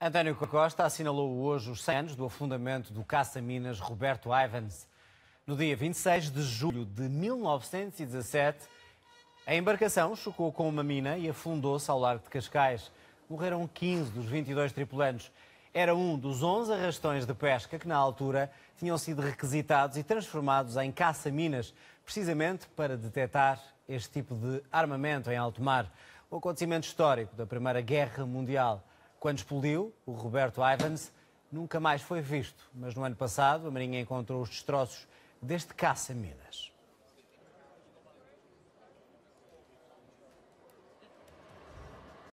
António Costa assinalou hoje os 100 anos do afundamento do caça-minas Roberto Ivans. No dia 26 de julho de 1917, a embarcação chocou com uma mina e afundou-se ao largo de Cascais. Morreram 15 dos 22 tripulantes. Era um dos 11 arrastões de pesca que, na altura, tinham sido requisitados e transformados em caça-minas, precisamente para detectar este tipo de armamento em alto mar. O acontecimento histórico da Primeira Guerra Mundial quando explodiu, o Roberto Ivans nunca mais foi visto, mas no ano passado a Marinha encontrou os destroços deste caça-minas.